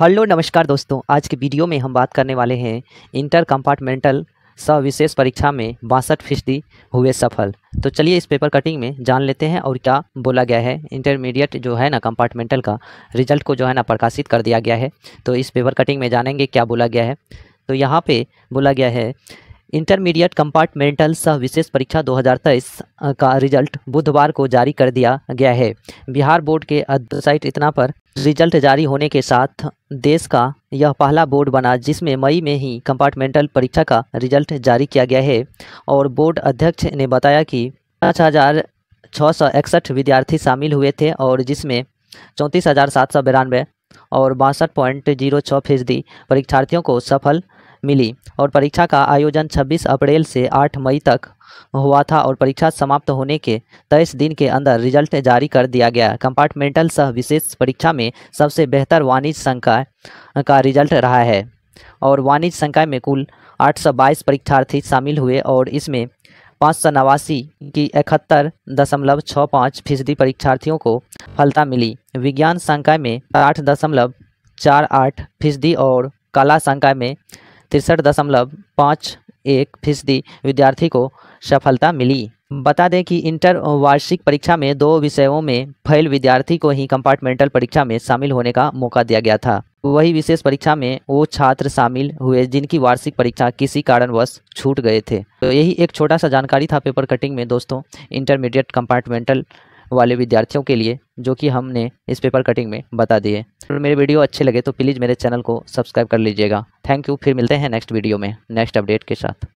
hello नमस्कार दोस्तों आज के वीडियो में हम बात करने वाले हैं इंटर कंपार्टमेंटल सविशेष परीक्षा में बासठ फीसदी हुए सफल तो चलिए इस पेपर कटिंग में जान लेते हैं और क्या बोला गया है इंटरमीडिएट जो है ना कंपार्टमेंटल का रिजल्ट को जो है ना प्रकाशित कर दिया गया है तो इस पेपर कटिंग में जानेंगे क्या बोला गया है तो यहाँ पर बोला गया है इंटरमीडिएट कंपार्टमेंटल सह विशेष परीक्षा 2023 का रिजल्ट बुधवार को जारी कर दिया गया है बिहार बोर्ड के वेबसाइट इतना पर रिजल्ट जारी होने के साथ देश का यह पहला बोर्ड बना जिसमें मई में ही कंपार्टमेंटल परीक्षा का रिजल्ट जारी किया गया है और बोर्ड अध्यक्ष ने बताया कि पाँच हज़ार छः सौ इकसठ विद्यार्थी शामिल हुए थे और जिसमें चौंतीस हज़ार सात सौ बिरानवे और बासठ पॉइंट जीरो छः फीसदी परीक्षार्थियों को सफल मिली और परीक्षा का आयोजन 26 अप्रैल से 8 मई तक हुआ था और परीक्षा समाप्त होने के तेईस दिन के अंदर रिजल्ट जारी कर दिया गया कंपार्टमेंटल सह विशेष परीक्षा में सबसे बेहतर वाणिज्य संख्या का रिजल्ट रहा है और वाणिज्य संख्या में कुल 822 परीक्षार्थी शामिल हुए और इसमें पाँच सौ नवासी की इकहत्तर दशमलव छः पाँच फीसदी परीक्षार्थियों को फलता मिली विज्ञान संकाय में आठ दशमलव चार आठ फीसदी और कला संकाय में तिरसठ दशमलव पाँच एक फीसदी विद्यार्थी को सफलता मिली बता दें कि इंटर वार्षिक परीक्षा में दो विषयों में फैल विद्यार्थी को ही कंपार्टमेंटल परीक्षा में शामिल होने का मौका दिया गया था वही विशेष परीक्षा में वो छात्र शामिल हुए जिनकी वार्षिक परीक्षा किसी कारणवश छूट गए थे तो यही एक छोटा सा जानकारी था पेपर कटिंग में दोस्तों इंटरमीडिएट कंपार्टमेंटल वाले विद्यार्थियों के लिए जो कि हमने इस पेपर कटिंग में बता दिए अगर मेरे वीडियो अच्छे लगे तो प्लीज़ मेरे चैनल को सब्सक्राइब कर लीजिएगा थैंक यू फिर मिलते हैं नेक्स्ट वीडियो में नेक्स्ट अपडेट के साथ